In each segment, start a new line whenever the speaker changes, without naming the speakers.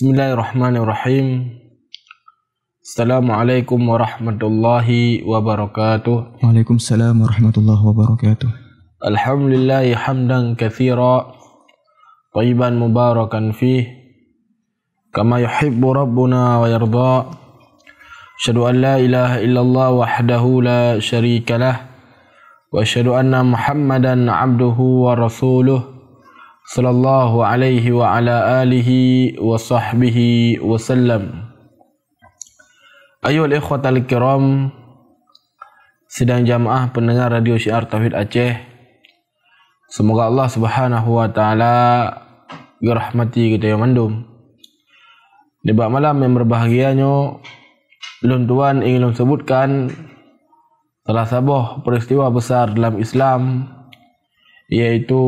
بسم الله الرحمن الرحيم السلام عليكم ورحمة الله وبركاته وعليكم السلام ورحمة الله وبركاته الحمد لله حمدا كثيرا طيبا مباركا فيه كما يحب ربنا ويرضى أشهد أن لا إله إلا الله وحده لا شريك له وأشهد أن محمدا عبده ورسوله sallallahu alaihi wa ala alihi wa sahbihi wa sallam Ayol ikhwat al-kiram sidang jamaah pendengar radio syiar tauhid Aceh semoga Allah Subhanahu wa taala dirahmati kita yang mandum di bawah malam yang berbahagia berbahagianya lun tuan ingin menyebutkan, telah sabuh peristiwa besar dalam Islam yaitu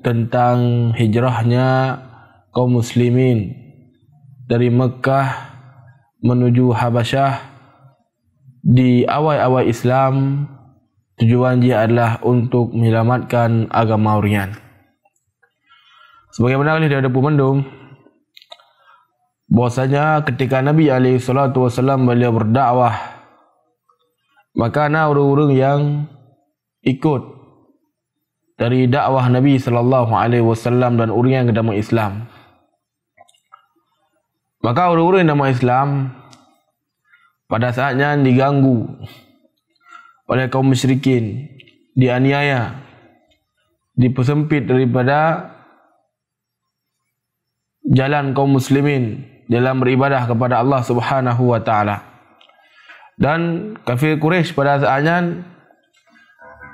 tentang hijrahnya kaum muslimin dari Mekah menuju Habasyah di awal-awal Islam tujuan dia adalah untuk menyelamatkan agama Orient. Sebagaimana oleh dia ada pemandum bahwasanya ketika Nabi alaihi salatu wasallam beliau berdakwah maka ada orang-orang yang ikut dari dakwah Nabi sallallahu alaihi wasallam dan urian agama Islam. Maka urian agama Islam pada saatnya diganggu oleh kaum musyrikin, dianiaya, dipersempit daripada jalan kaum muslimin dalam beribadah kepada Allah Subhanahu wa taala. Dan kafir Quraisy pada saatnya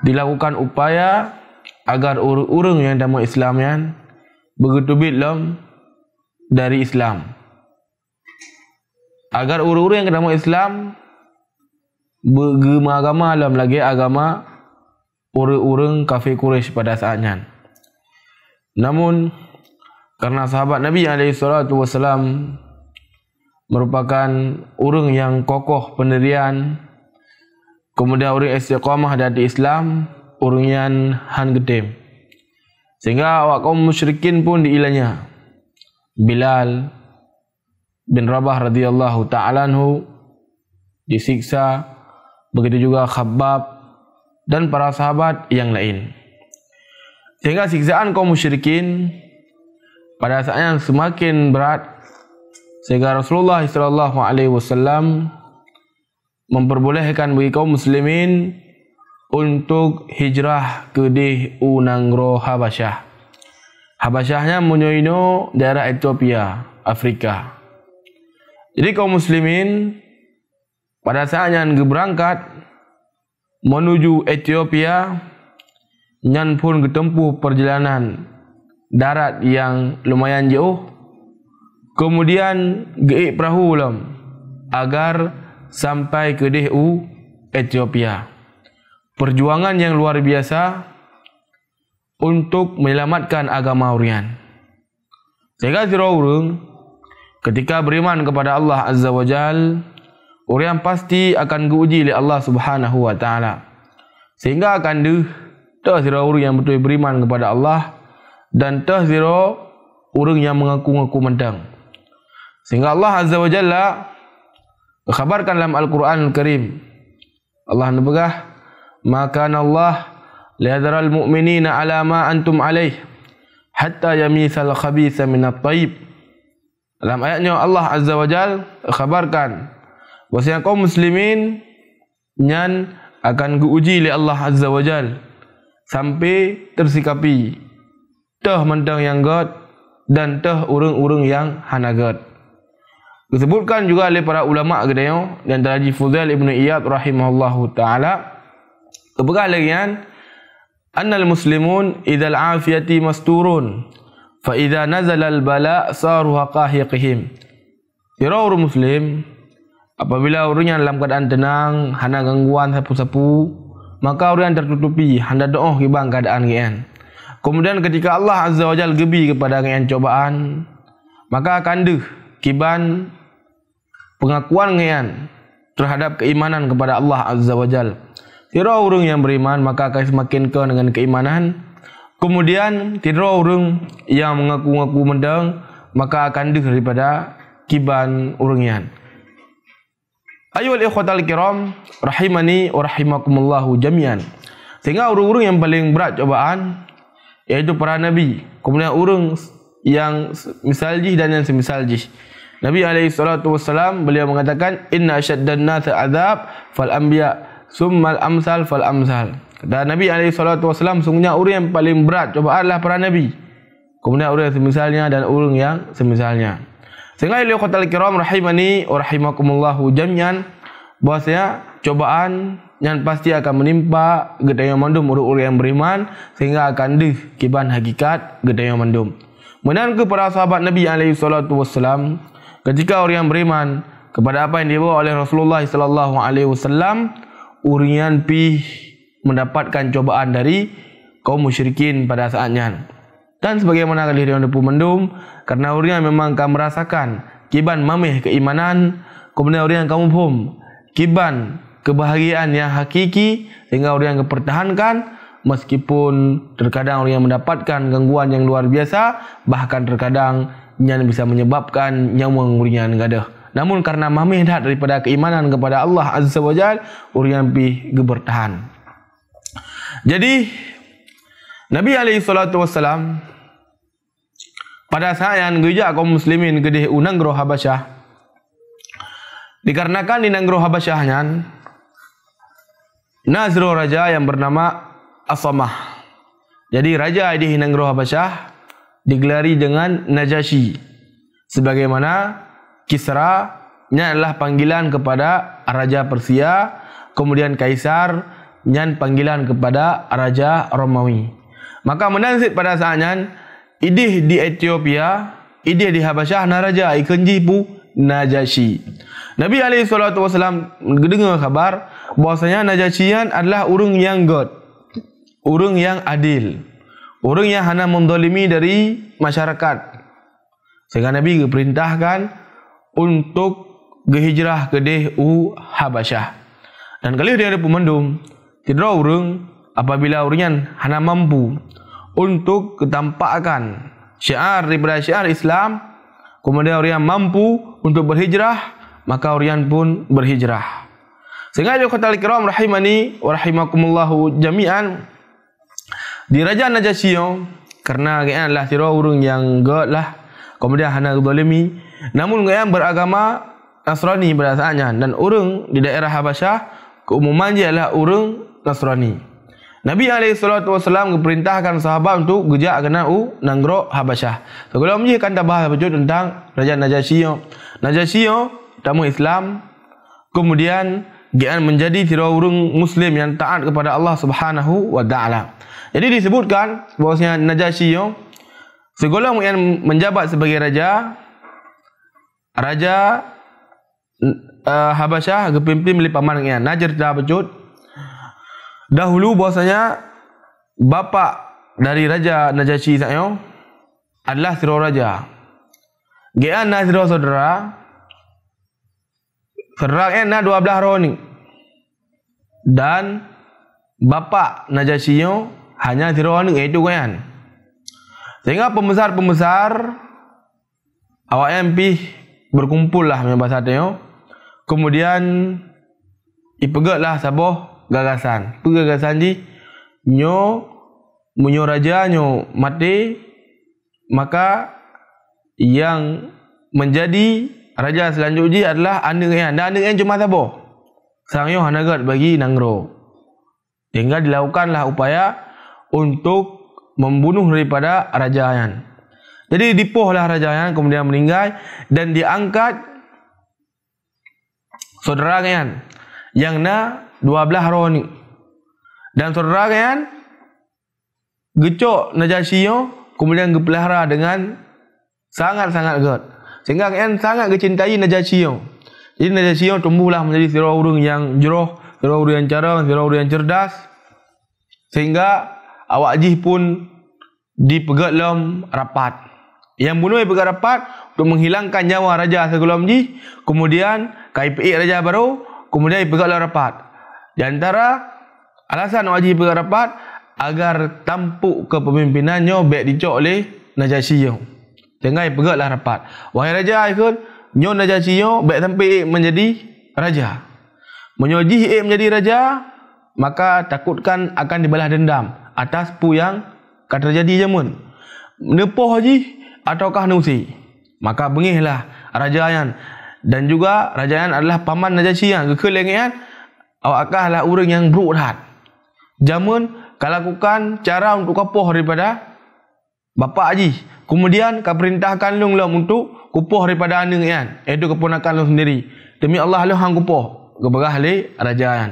dilakukan upaya agar orang yang dalam Islam yang bergetubit lom dari Islam. Agar orang-orang yang dalam Islam bergema agama dalam lagi agama orang-orang kafir Quraisy pada saatnya. Namun karena sahabat Nabi alaihi salatu wasalam merupakan orang yang kokoh pendirian kemudian orang istiqamah dari Islam urian Han gede. Sehingga awak kaum musyrikin pun diilanya. Bilal bin Rabah radhiyallahu taalaanhu disiksa. Begitu juga Khabbab dan para sahabat yang lain. Sehingga siksaan kaum musyrikin pada saatnya semakin berat sehingga Rasulullah sallallahu alaihi wasallam memperbolehkan bagi kaum muslimin untuk hijrah ke di Unangro Habasyah. Habasyahnya menyoino daerah Ethiopia, Afrika. Jadi kaum muslimin pada saatnya yang berangkat menuju Ethiopia nyan pun ketempuh perjalanan darat yang lumayan jauh. Kemudian geik perahu ulam agar sampai ke Dehu, Ethiopia perjuangan yang luar biasa untuk menyelamatkan agama Urian. Sehingga tiada orang ketika beriman kepada Allah Azza wa Jal, Aurian pasti akan diuji oleh Allah Subhanahu wa taala. Sehingga akan de tak tiada orang yang betul beriman kepada Allah dan tak tiada orang yang mengaku-ngaku mendang. Sehingga Allah Azza wa Jalla khabarkan dalam Al-Quran Al-Karim. Allah nebegah maka Allah lihatlah mukminin ala ma antum alaih hatta yamisal khabisa min at dalam ayatnya Allah azza wa jal khabarkan bahwa kaum muslimin yang akan diuji oleh Allah azza wa sampai tersikapi teh mendang yang god dan teh urung-urung yang hanagat disebutkan juga oleh para ulama gedeo dan Taji Fudail Ibnu Iyad rahimahullahu taala Kebegak lagi kan? Annal muslimun idal afiyati masturun. Fa idza nazala al bala saru haqahiqihim. Dirawu muslim apabila orang dalam keadaan tenang, hana gangguan sapu-sapu, maka orang tertutupi handa doa kibang keadaan ngian. Kemudian ketika Allah Azza wa Jalla gebi kepada ngian cobaan, maka akan deh kibang pengakuan ngian terhadap keimanan kepada Allah Azza wa Jalla tiro urung yang beriman maka akan semakin ke dengan keimanan. Kemudian tiro urung yang mengaku-ngaku mendang maka akan daripada kiban urungian. Ayuhal ikhwatal kiram rahimani wa rahimakumullahu jami'an. Sehingga urung-urung yang paling berat cobaan yaitu para nabi. Kemudian urung yang misaljih dan yang semisaljih. Nabi alaihi salatu wasallam beliau mengatakan inna asyaddan nas azab fal anbiya' Summal amsal fal amsal. Dan Nabi alaihi salatu wasallam sungguhnya orang yang paling berat Cobaanlah para nabi. Kemudian orang yang semisalnya dan orang yang semisalnya. Sehingga ilmu kota al-kiram rahimani wa rahimakumullahu jamian. Bahasanya cobaan yang pasti akan menimpa yang mandum orang yang beriman. Sehingga akan dih kiban hakikat yang mandum. Menan para sahabat Nabi alaihi salatu wasallam ketika orang yang beriman kepada apa yang dibawa oleh Rasulullah sallallahu alaihi wasallam urian pi mendapatkan cobaan dari kaum musyrikin pada saatnya. Dan sebagaimana kali dia pun mendum, karena urian memang kamu merasakan kiban mameh keimanan, kemudian urian kamu pun kiban kebahagiaan yang hakiki sehingga urian kepertahankan meskipun terkadang urian mendapatkan gangguan yang luar biasa bahkan terkadang yang bisa menyebabkan nyamuk urian gadah. Namun karena mahmihdat daripada keimanan kepada Allah Azza wa Jal, urian pi gebertahan. Jadi, Nabi Alaihi SAW, pada saat yang gejak kaum muslimin gede unang roh habasyah, dikarenakan di nanggroh habasyahnya, Nazro Raja yang bernama Asamah. Jadi Raja di Nanggroh Habasyah digelari dengan Najasyi. Sebagaimana Kisra ini adalah panggilan kepada Raja Persia kemudian Kaisar nyan panggilan kepada Raja Romawi maka menansit pada saatnya idih di Ethiopia idih di Habasyah na Raja ikenji pu Najashi Nabi Alaihi SAW mendengar khabar bahasanya Najashi adalah urung yang God urung yang adil urung yang hana mendolimi dari masyarakat sehingga Nabi perintahkan untuk gehijrah ke deh u Habasyah. Dan kali dia ada pemendung, tidak orang apabila orangnya hana mampu untuk ketampakan syiar daripada syiar Islam, kemudian orang mampu untuk berhijrah, maka orang pun berhijrah. Sehingga di kota Al-Kiram rahimani wa rahimakumullahu jami'an di Raja Najasyi karena kerana adalah tiro yang yang lah kemudian hana zalimi Namun yang beragama Nasrani berdasarnya dan orang di daerah Habasyah keumuman dia adalah orang Nasrani. Nabi alaihi salatu wasallam memerintahkan sahabat untuk gejak kena u nangro Habasyah. Sebelum so, dia akan bahas tentang Raja Najasyi. Najasyi tamu Islam kemudian dia menjadi tiro urung muslim yang taat kepada Allah Subhanahu wa taala. Jadi disebutkan bahwasanya Najasyi segolong yang menjabat sebagai raja Raja uh, Habasyah kepimpin milik pamannya Najir telah pecut Dahulu bahasanya bapa dari Raja Najasyi saya adalah Sirau Raja. Gaya na Sirau Saudara. Ferak na dua belah roni. Dan bapa Najasyi hanya Sirau ni itu kan. Sehingga pembesar-pembesar awak MP berkumpul lah dengan bahasa tengok. Kemudian ipegat lah sabah gagasan. Pegagasan di nyo munyo raja nyo mati maka yang menjadi raja selanjutnya adalah anak yang dan anak yang cuma sabo. Sang yo hanagat bagi nangro. Tinggal dilakukanlah upaya untuk membunuh daripada raja yang. Jadi dipohlah raja kan kemudian meninggal dan diangkat saudara kan yang na 12 roni dan saudara kan gecok najasi kemudian gepelihara dengan sangat-sangat gerd sehingga kan sangat gecintai najasi jadi najasi tumbuhlah menjadi siro urung yang jeroh siro urung yang cara siro yang cerdas sehingga awak jih pun dipegat lom rapat yang bunuh mulai berkarapat untuk menghilangkan nyawa Raja Sekulamji. Kemudian KPI Raja Baru. Kemudian pegawai rapat. Di antara alasan wajib pegawai rapat agar tampuk kepemimpinannya baik dicok oleh Najasyi. Tengah pegawai lah rapat. Wahai Raja Aikun, nyo Najasyi baik sampai menjadi Raja. Menyoji menjadi Raja, maka takutkan akan dibalas dendam atas pu yang akan terjadi zaman. Nepoh haji, ataukah Nusi? Maka bengihlah Raja Ayan. Dan juga Raja Ayan adalah paman Najasyi yang kekelengian. Awakkah lah orang yang berurhat. Jamun, kalakukan cara untuk kapuh daripada bapa Haji. Kemudian, kau perintahkan lung untuk kupuh daripada anak Ayan. Itu keponakan lu sendiri. Demi Allah lu hang kupuh. Keberah li Raja Ayan.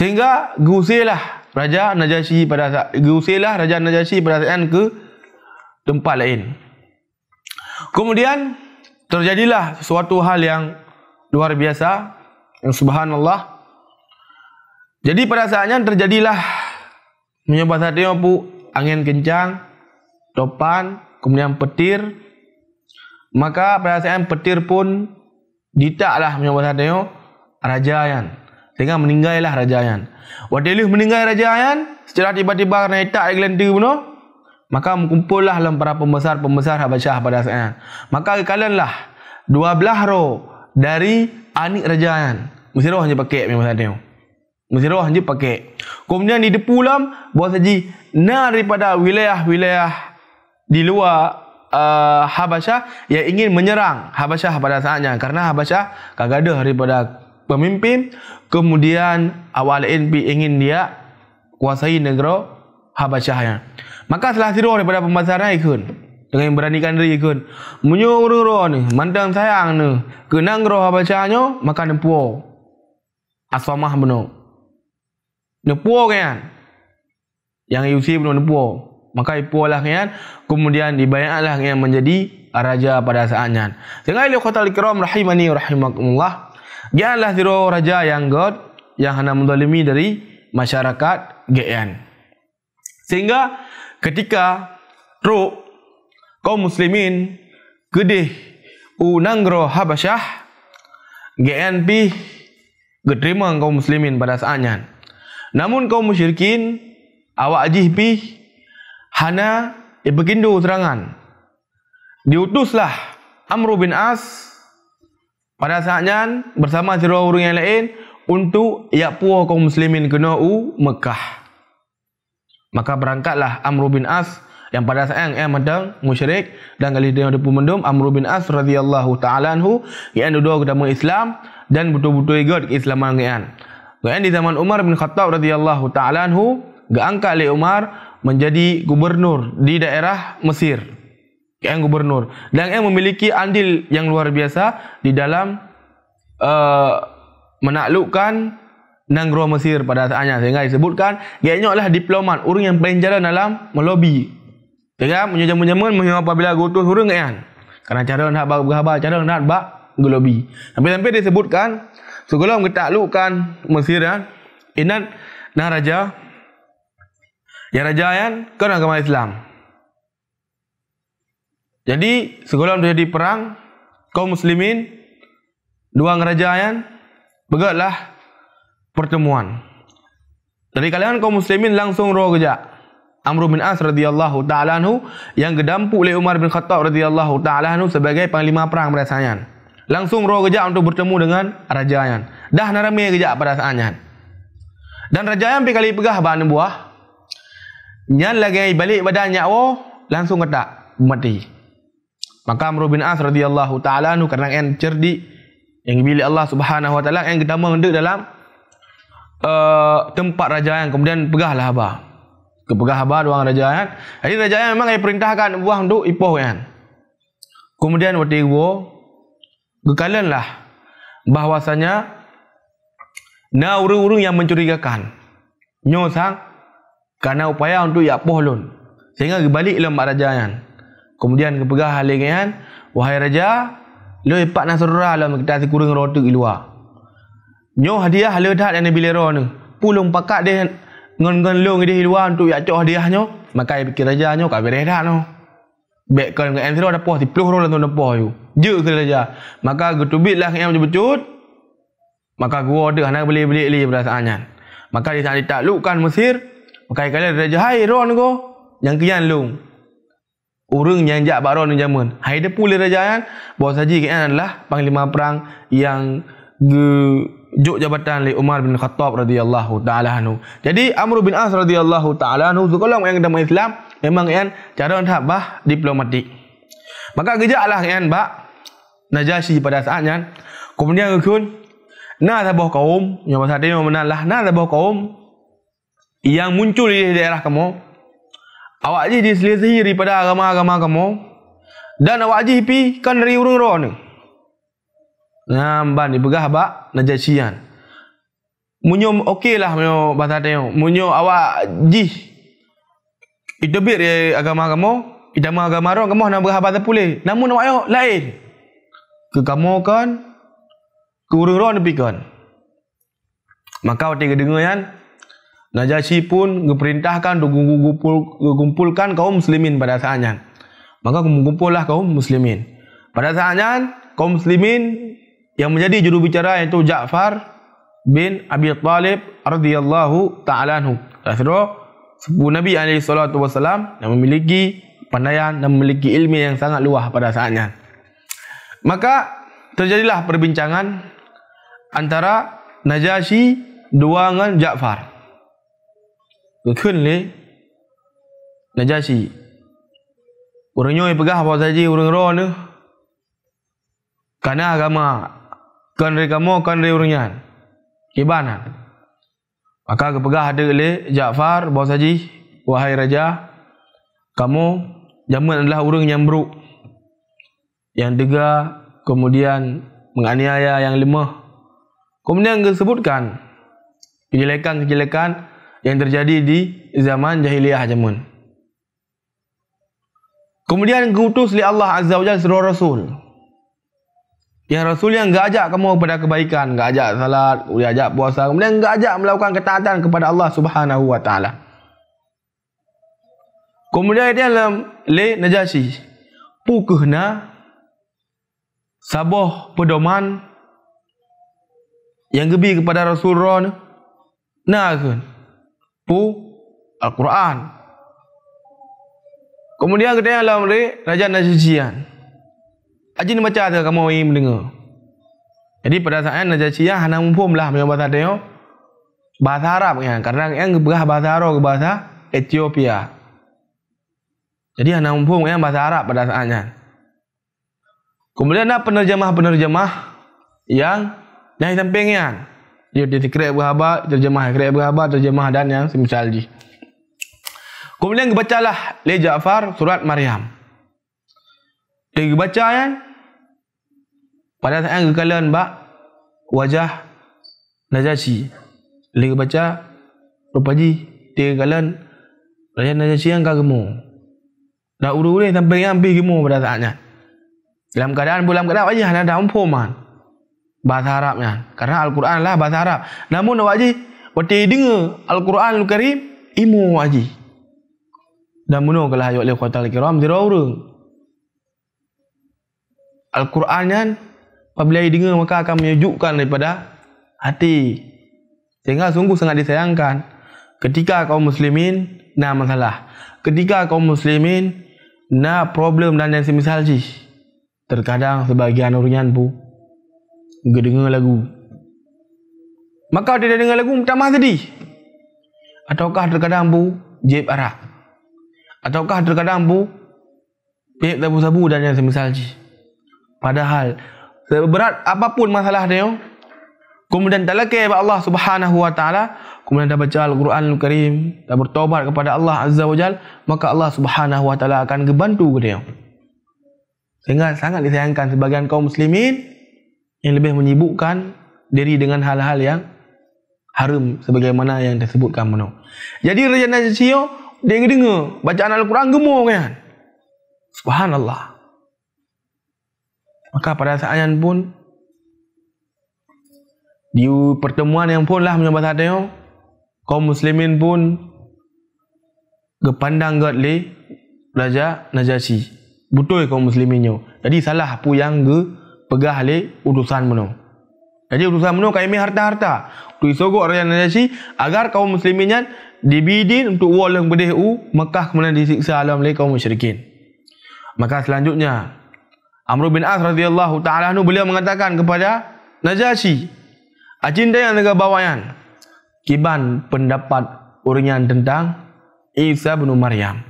Sehingga, gusilah Raja Najasyi pada saat. Gusilah Raja Najasyi pada saat ke tempat lain. Kemudian terjadilah suatu hal yang luar biasa yang subhanallah. Jadi pada saatnya terjadilah menyebabkan hati mampu angin kencang, topan, kemudian petir. Maka pada saatnya petir pun ditaklah menyebabkan hati raja Ayan. Dengan meninggailah raja Ayan. Wadilih meninggal raja Ayan secara tiba-tiba kerana tak lagi lenti penuh. Maka mengumpullah dalam para pembesar-pembesar Habasyah pada saat ini. Maka kalianlah dua belah roh dari anik rajaan. Mesti roh hanya pakai memang saya tengok. Mesti roh hanya pakai. Kemudian di depulam buat saja nah daripada wilayah-wilayah di luar uh, Habasyah yang ingin menyerang Habasyah pada saatnya. Karena Habasyah ada daripada pemimpin. Kemudian awal NP ingin dia kuasai negara Habasyah yang. Maka salah siru daripada pembesar naik dengan Dengan beranikan diri kun. Menyuruh ni. Mandang sayang ni. Kenang roh bacanya. Maka nepuo. Aswamah benu. Nepuo kan. Yang Yusri benu nepuo. Maka ipuo lah kan. Kemudian dibayangkan lah kan. Menjadi raja pada saatnya. Sehingga ilu khotal kiram rahimani rahimakumullah. Gianlah siru raja yang god. Yang hendak mendalimi dari masyarakat. Gian. Sehingga. Sehingga ketika truk kaum muslimin gedih unangro habasyah GNP diterima kaum muslimin pada saatnya namun kaum musyrikin awak ajih pi hana ibekindu serangan diutuslah Amr bin As pada saatnya bersama seluruh orang yang lain untuk yakpuh kaum muslimin kena u Mekah. Maka berangkatlah Amr bin As yang pada saat yang eh, madang musyrik dan kali dia ada pemendum Amr bin As radhiyallahu taala anhu yang dua agama Islam dan betul-betul ego keislaman ngian. Ngian di zaman Umar bin Khattab radhiyallahu taala anhu diangkat oleh Umar menjadi gubernur di daerah Mesir. Yang gubernur dan yang memiliki andil yang luar biasa di dalam uh, menaklukkan Nang Mesir pada saatnya sehingga disebutkan gayanya adalah diplomat orang yang paling jalan dalam melobi ya kan menjamun-jamun menyuap apabila gotoh hurung kan karena cara nak berhabar cara nak bak gelobi tapi sampai disebutkan segolong ketaklukan Mesir kan inat nah raja ya raja kan kena agama Islam jadi segolong terjadi perang kaum muslimin dua raja kan begitulah pertemuan. Dari kalangan kaum muslimin langsung roh kerja. Amr bin As radhiyallahu taala anhu yang gedampuk oleh Umar bin Khattab radhiyallahu taala anhu sebagai panglima perang pada saatnya. Langsung roh kerja untuk bertemu dengan raja yang dah narame kerja pada saatnya. Dan raja yang pergi kali pegah bahan buah nyan lagi balik badan nyawa langsung kata mati. Maka Amr bin As radhiyallahu taala anhu kerana yang cerdik yang bila Allah Subhanahu wa taala yang kita mengendak dalam uh, tempat raja yang kemudian pegahlah habar. Ke pegah habar ruang raja yang. Jadi raja yang memang dia perintahkan buang duk ipoh kan. Kemudian waktu itu gekalanlah bahwasanya na urung-urung yang mencurigakan. Nyo sang karena upaya untuk ya pohlon. Sehingga kembali ilmu mak raja yang. Kemudian kepegah halingan, wahai raja, lo ipak nasrullah lo mengkita si kurung rotuk iluah. Nyoh hadiah le dah dan bila ro ni. Pulung pakat dia ngon-ngon long dia luar untuk yak cok hadiah nyo. Maka ia pikir raja nyo kat bereh dah no. Bek kan dengan Enzo dah puas 10 ro lah tuan depa yo. Je ke raja. Maka getubit lah yang becut. Maka gua ada hanak beli beli li perasaannya. Maka dia sangat ditaklukkan Mesir. Maka ia kala raja hai ro go. Yang kian long. Orang yang jak baron zaman. Hai depa le raja kan. Bos saji kan adalah panglima perang yang ge juk jabatan oleh Umar bin Khattab radhiyallahu taala anhu. Jadi Amr bin As radhiyallahu taala anhu sekolah yang dalam Islam memang yang cara tahbah diplomatik. Maka kerja yang bak Najasyi pada saatnya kemudian kun nah ada bah kaum yang pada dia menalah nah ada kaum yang muncul di daerah kamu awak je diselisihi daripada agama-agama kamu dan awak je pi kan dari urung-urung ni Namban dipegah ba najasian. Munyo okeylah munyo bahasa tengok. Munyo awak ji. Itu bir ya agama kamu, kita agama orang kamu nak berhabat tak boleh. Namun awak lain. Ke kamu kan ke urang orang nepi kan. Maka waktu tengok dengar kan. Najasyi pun ngeperintahkan kumpulkan kaum muslimin pada saatnya. Maka kumpul-kumpullah kaum muslimin. Pada saatnya kaum muslimin yang menjadi juru bicara yaitu Ja'far bin Abi Talib radhiyallahu ta'ala anhu. Ya, sepupu Nabi alaihi salatu wasalam yang memiliki pandangan dan memiliki ilmu yang sangat luas pada saatnya. Maka terjadilah perbincangan antara Najasyi dengan Ja'far. Kekunli Najashi, Orang nyoi pegah apa saja orang roh ni Kerana agama kan re kamu kan re urunyan kibana maka kepegah hade le Jaafar bos haji wahai raja kamu jaman adalah urung yang buruk yang dega kemudian menganiaya yang lemah kemudian disebutkan kejelekan-kejelekan yang terjadi di zaman jahiliyah zaman kemudian keutus oleh Allah azza wajalla seorang rasul yang Rasul yang enggak ajak kamu kepada kebaikan, enggak ajak salat, dia ajak puasa, kemudian enggak ajak melakukan ketaatan kepada Allah Subhanahu wa taala. Kemudian dia dalam le najasi. Pukuhna sabah pedoman yang gebi kepada Rasul Ron nah kan? pu Al-Quran. Kemudian kita dalam le najan najasian. Haji ni macam ada kamu orang mendengar. Jadi pada saat ini, Najah Syiah, anak mumpum lah punya bahasa dia. Bahasa Arab kan. Ya. Kerana yang berah bahasa Arab ke bahasa Ethiopia. Jadi hanya mumpum yang kan bahasa Arab pada saatnya. Kemudian ada penerjemah-penerjemah yang yang sampingnya. Kan. Dia dikirik berhabat, terjemah dikirik berhabat, terjemah dan yang semisal di. Kemudian lah Le Ja'far surat Maryam. Dia baca yang pada saat yang kalian nampak wajah najasi, Lagi baca, rupaji, dia kalian wajah najasi yang kagum, Dah uru uru, sampai hampir kamu pada saatnya. Dalam keadaan bulan keadaan wajah ada umpuman. Bahasa Arabnya. Karena Al-Quran lah bahasa Arab. Namun wajah, waktu dengar Al-Quran Al-Karim, imu wajah. Dan munuh kalah ayat lewat al-kiram dirawrung. Al-Quran yang Apabila ia dengar maka akan menyejukkan daripada hati. Sehingga sungguh sangat disayangkan ketika kaum muslimin nak masalah. Ketika kaum muslimin nak problem dan yang semisal sih. Terkadang sebagian orang bu enggak dengar lagu. Maka tidak dengar lagu macam mana tadi. Ataukah terkadang bu jeb arah. Ataukah terkadang bu pek sabu-sabu dan yang semisal sih. Padahal seberat apapun masalah dia kemudian talakai kepada Allah Subhanahu wa taala kemudian dah baca al-Quran al-Karim dah bertobat kepada Allah Azza wa Jal maka Allah Subhanahu wa taala akan membantu ke dia sehingga sangat disayangkan sebagian kaum muslimin yang lebih menyibukkan diri dengan hal-hal yang haram sebagaimana yang disebutkan mana. Jadi Raja Najasyo dia dengar bacaan Al-Quran gemuk kan. Subhanallah. Maka pada saat yang pun di pertemuan yang pun lah menyebabkan saat itu, kaum muslimin pun kepandang ke le Raja najasi Betul kaum musliminnya. Jadi salah apa yang ke pegah le urusan mana. Jadi urusan mana kami harta-harta. Untuk isogok Raja najasi agar kaum musliminnya dibidin untuk wall yang berdeh Mekah kemudian disiksa alam le kaum musyrikin. Maka selanjutnya Amr bin As radhiyallahu taala anhu beliau mengatakan kepada Najasyi, "Acinta yang tengah bawayan, kiban pendapat urinyan tentang Isa bin Maryam."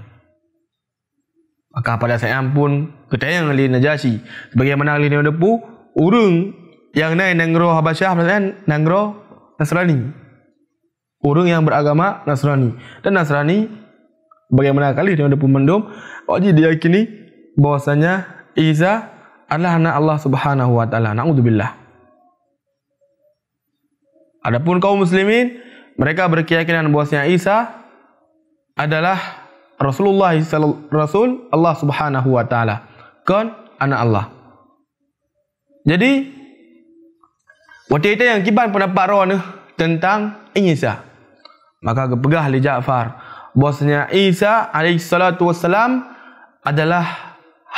Maka pada saya ampun, pun yang oleh Najashi, bagaimana ahli Nabi Depu, urung yang naik nangroh Habasyah, maksudnya nangroh Nasrani. Urung yang beragama Nasrani. Dan Nasrani, bagaimana kali dia ada pemendom, wajib diyakini bahwasanya Isa adalah anak Allah Subhanahu wa taala. Nauzubillah. Adapun kaum muslimin, mereka berkeyakinan bahwasanya Isa adalah Rasulullah Rasul Allah Subhanahu wa taala. Kan anak Allah. Jadi Wajah yang kibar pendapat rohani tentang Isa. Maka kepegah Ali Ja'far. Bosnya Isa alaihissalatu wassalam adalah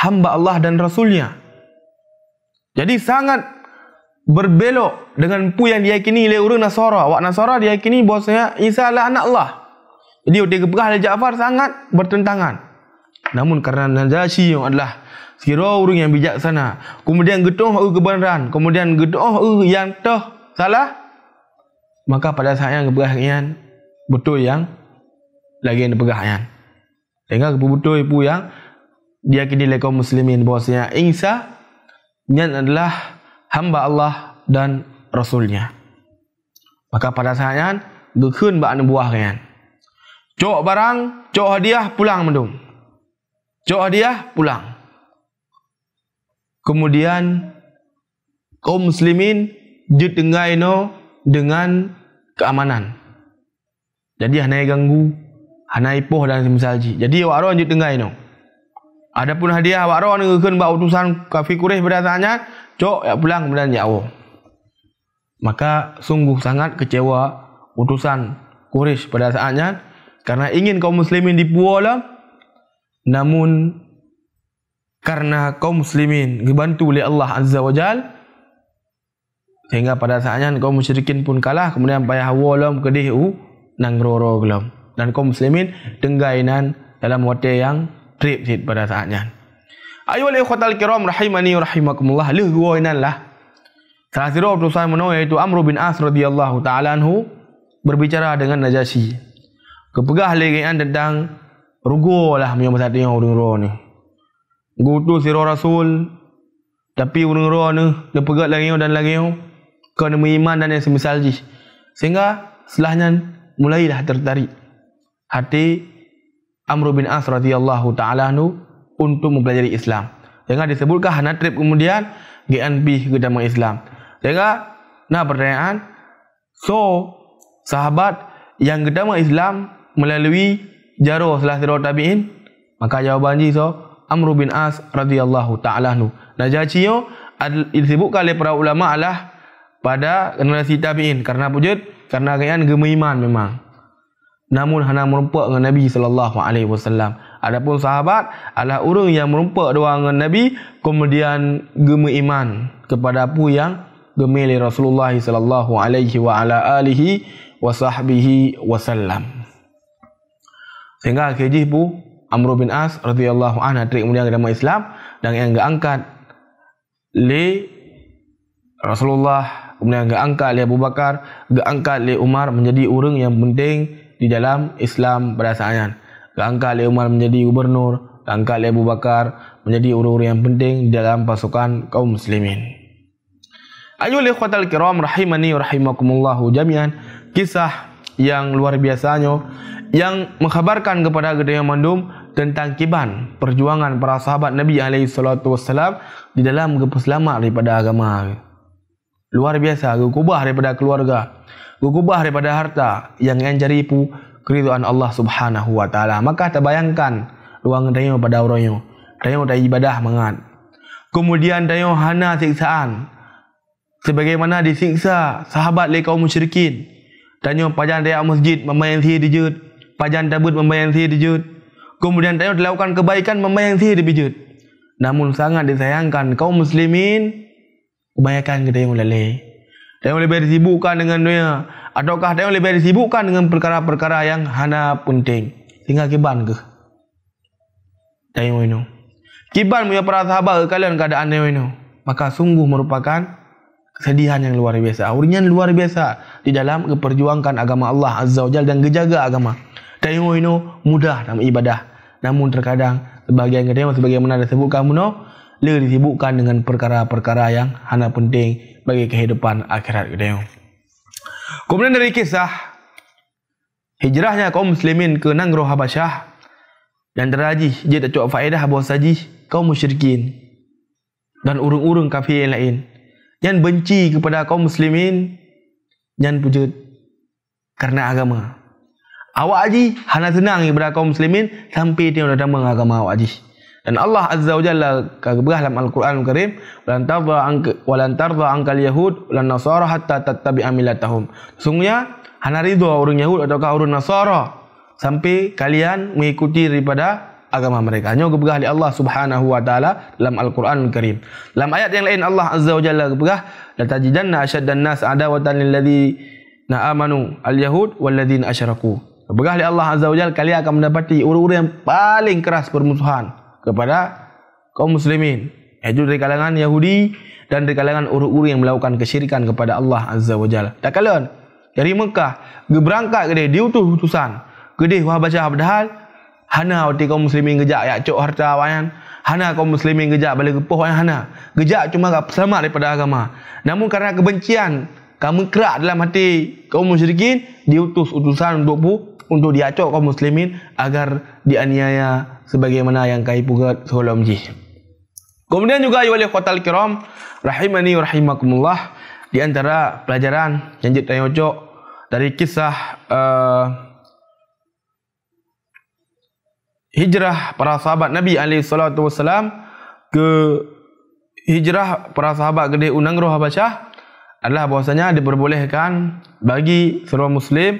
hamba Allah dan Rasulnya. Jadi sangat berbelok dengan pu yang diyakini oleh orang Nasara. Wak Nasara diyakini bahawa Isa adalah anak Allah. Jadi dia kepegah Al Jaafar sangat bertentangan. Namun kerana Najasyi yang adalah sekira orang yang bijaksana. Kemudian getoh ke kebenaran. Kemudian getoh ke yang toh salah. Maka pada saat yang kepegah yang betul yang lagi yang kepegah yang. Tengah kepegah betul yang, yang diyakini oleh kaum muslimin bahwasanya Isa yang adalah hamba Allah dan rasulnya. Maka pada saatnya gekeun ba buah kan. Cok barang, cok hadiah pulang mendung. Cok hadiah pulang. Kemudian kaum muslimin jutengai no dengan keamanan. Jadi hanai ganggu, hanai poh dan semisalji. Jadi warung jutengai no. Adapun hadiah awak roh ngeken bawa utusan kafir Quraisy berdatangnya, cok ya pulang kemudian ya Allah. Maka sungguh sangat kecewa utusan Quraisy pada saatnya karena ingin kaum muslimin dipuola namun karena kaum muslimin dibantu oleh Allah Azza wa Jal sehingga pada saatnya kaum musyrikin pun kalah kemudian payah wolom kedih u nang roro gelom dan kaum muslimin denggainan dalam waktu yang trip sih pada saatnya. Ayo lihat kota Al-Kiram rahimani rahimakumullah lih guainan lah. Terakhir satu perusahaan menolak itu Amr bin As radhiyallahu taalaanhu berbicara dengan Najasyi. Kepegah lagian tentang rugo lah yang bersatu yang orang ni. Gutu siro Rasul tapi orang orang ni kepegah lagi dan lagi kerana iman dan yang semisal sih. Sehingga selahnya mulailah tertarik hati Amr bin As radhiyallahu taala anhu untuk mempelajari Islam. Dengan disebutkan Hana trip kemudian GNB ke dalam Islam. Sehingga nah pertanyaan so sahabat yang ke dalam Islam melalui jaro salah satu tabiin maka jawabannya so Amr bin As radhiyallahu taala anhu. Nah jajinya disebutkan oleh para ulama adalah pada generasi tabiin karena wujud karena kalian gemiman memang namun hana merempak dengan Nabi sallallahu alaihi wasallam. Adapun sahabat adalah orang yang merempak doang dengan Nabi kemudian gemu iman kepada apa yang gemil Rasulullah sallallahu alaihi wa ala alihi wasahbihi wasallam. Sehingga kejih bu Amr bin As radhiyallahu anha terik kemudian agama Islam dan yang enggak angkat li Rasulullah kemudian angkat li Abu Bakar, enggak angkat li Umar menjadi orang yang penting di dalam Islam berdasarkan. Keangkat oleh Umar menjadi gubernur, keangkat oleh Abu Bakar menjadi urur yang penting dalam pasukan kaum muslimin. Ayuh lihat al-kiram rahimani rahimakumullahu jami'an kisah yang luar biasanya yang mengkhabarkan kepada gedenya mandum tentang kiban perjuangan para sahabat Nabi alaihi salatu wasallam di dalam keselamatan daripada agama. Luar biasa kubah daripada keluarga gugubah daripada harta yang yang jari keriduan Allah Subhanahu wa taala. Maka terbayangkan ruang dayo pada uronyo. Dayo dah ibadah mangat. Kemudian dayo hana siksaan. Sebagaimana disiksa sahabat le kaum musyrikin. Tanyo pajan dayo masjid memayan si dijud. Pajan tabut memayan si dijud. Kemudian dayo dilakukan kebaikan memayan si dijud. Namun sangat disayangkan kaum muslimin kebanyakan gedeung lalai. Dan lebih disibukkan dengan dunia Ataukah dia lebih disibukkan dengan perkara-perkara yang hana penting Tinggal kiban ke? Dan yang ini Kiban punya para sahabat ke kalian keadaan dia ini Maka sungguh merupakan Kesedihan yang luar biasa Akhirnya luar biasa Di dalam keperjuangkan agama Allah Azza wa Dan menjaga agama Dan yang ini mudah dalam ibadah Namun terkadang Sebagian kata sebagaimana disebutkan sebutkan Dia disibukkan dengan perkara-perkara yang hana penting bagi kehidupan akhirat kita. Kemudian dari kisah hijrahnya kaum muslimin ke Nangroh Habasyah dan teraji dia tak cuak faedah bahawa saji kaum musyrikin dan urung-urung kafir yang lain yang benci kepada kaum muslimin yang puja kerana agama. Awak aji hanya senang kepada kaum muslimin sampai dia dah agama awak aji dan Allah azza wajalla kagbah dalam al-Quran Karim walan tarda anka walan tarda anka al-yahud lan nasara hatta tattabi'a millatahum sungguhnya hana ridho orang yahud atau orang nasara sampai kalian mengikuti daripada agama mereka hanya kagbah li Allah subhanahu wa taala dalam al-Quran Karim dalam ayat yang lain Allah azza wajalla kagbah la tajidanna asyaddan nas adawatan lil ladzina amanu al-yahud wal asyaraku. asyraku Begah Allah Azza wa Jal, kalian akan mendapati orang-orang yang paling keras permusuhan kepada kaum muslimin. Itu dari kalangan Yahudi dan dari kalangan uru-uru yang melakukan kesyirikan kepada Allah Azza wa Jalla. Tak kalian dari Mekah, geberangkat ke dia, diutus utusan. Gede wah baca padahal hana waktu kaum muslimin gejak ya cok harta wayan. Hana kaum muslimin gejak balik ke pohon ya, hana. Gejak cuma gak selamat daripada agama. Namun karena kebencian kamu kerak dalam hati kaum musyrikin diutus utusan untuk untuk diacok kaum muslimin agar dianiaya sebagaimana yang kai puga sekolah umji. Kemudian juga ayuhal ikhwatal kiram rahimani rahimakumullah di antara pelajaran janji jadi ocok dari kisah uh, hijrah para sahabat Nabi alaihi salatu wasalam ke hijrah para sahabat gede Unang Roh Habasyah adalah bahwasanya diperbolehkan bagi seorang muslim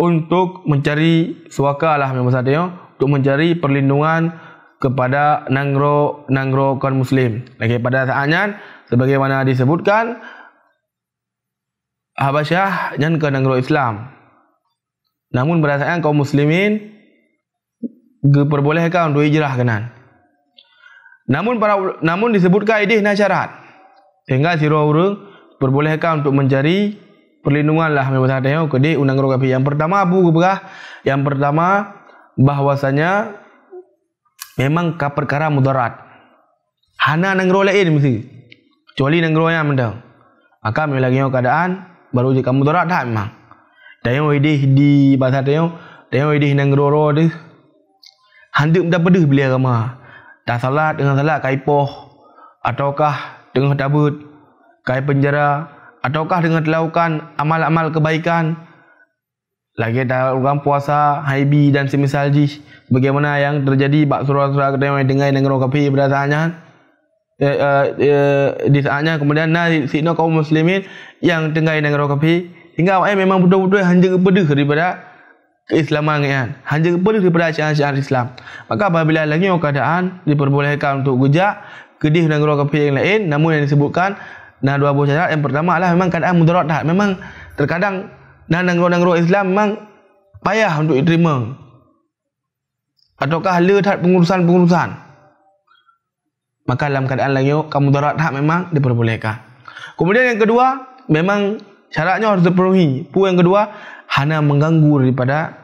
untuk mencari suaka lah memang satu untuk mencari perlindungan kepada nangro nangro kaum muslim. Okey pada saatnya sebagaimana disebutkan Habasyah nyan ke nangro Islam. Namun berdasarkan kaum muslimin diperbolehkan untuk hijrah kenan. Namun para namun disebutkan idih nasyarat sehingga siro urung perbolehkan untuk mencari Perlindungan lah memang tengok yang di undang undang Yang pertama Abu berah, yang pertama bahwasanya memang ka perkara mudarat. Hana nang rolein mesti. Kecuali nang royang benda. Maka bila kita keadaan baru jika mudarat dah memang. Dan yang di di bahasa tengok, tengok di nang roro tu. Handuk benda pedih beliau agama. Dah salat dengan salat kaipoh ataukah dengan tabut kai penjara ataukah dengan dilakukan amal-amal kebaikan lagi ada orang puasa haibi dan semisalji bagaimana yang terjadi bak surah-surah kata yang dengar dengar kopi berdasarnya eh, eh, eh, di saatnya kemudian nah si kaum muslimin yang tengah dengan rokapi hingga awak eh, memang betul-betul hanjing pedih daripada keislaman kan hanjing pedih daripada syiar-syiar Islam maka apabila lagi keadaan diperbolehkan untuk gujak kedih dengan rokapi yang lain namun yang disebutkan Nah dua buah syarat yang pertama adalah memang keadaan mudarat tak Memang terkadang nang negara-negara Islam memang payah untuk diterima. Ataukah le tahat pengurusan-pengurusan. Maka dalam keadaan lainnya, oh, kamu darat tak memang diperbolehkan. Kemudian yang kedua, memang syaratnya harus terpenuhi. Pun yang kedua, hana mengganggu daripada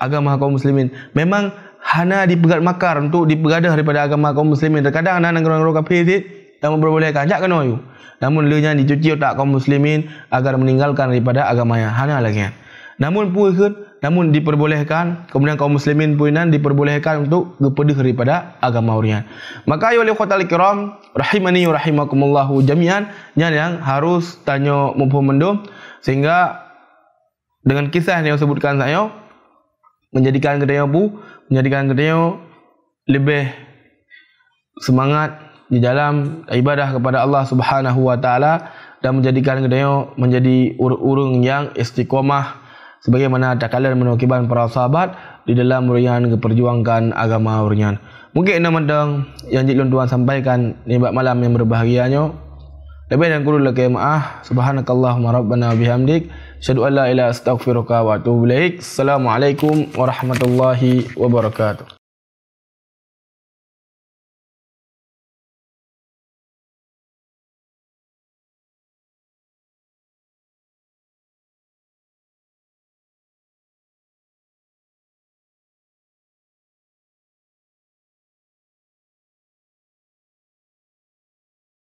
agama kaum muslimin. Memang hana dipegat makar untuk dipegadah daripada agama kaum muslimin. Terkadang nang negara-negara kafir yang memperbolehkan. Jangan kena you. Namun lenyan dicuci otak kaum muslimin agar meninggalkan daripada agamanya. Hanya lagi. Namun puikun, namun diperbolehkan. Kemudian kaum muslimin puinan diperbolehkan untuk kepedih daripada agama urian. Maka ayo oleh khutal kiram, rahimani wa rahimakumullahu jamian. Yang, yang harus tanya mumpuh mendum. Sehingga dengan kisah yang sebutkan saya, menjadikan kita bu, menjadikan kita lebih semangat di dalam ibadah kepada Allah Subhanahu wa taala dan menjadikan kedai menjadi urung yang istiqomah sebagaimana takalan menukiban para sahabat di dalam urian keperjuangkan agama urian. Mungkin enam mendeng yang jilun tuan sampaikan ni malam yang berbahagianyo. Lebih dan kurul lagi maaf. Subhanakallah rabbana bihamdik. Syadu Allah ila astaghfiruka wa atubu Assalamualaikum warahmatullahi wabarakatuh.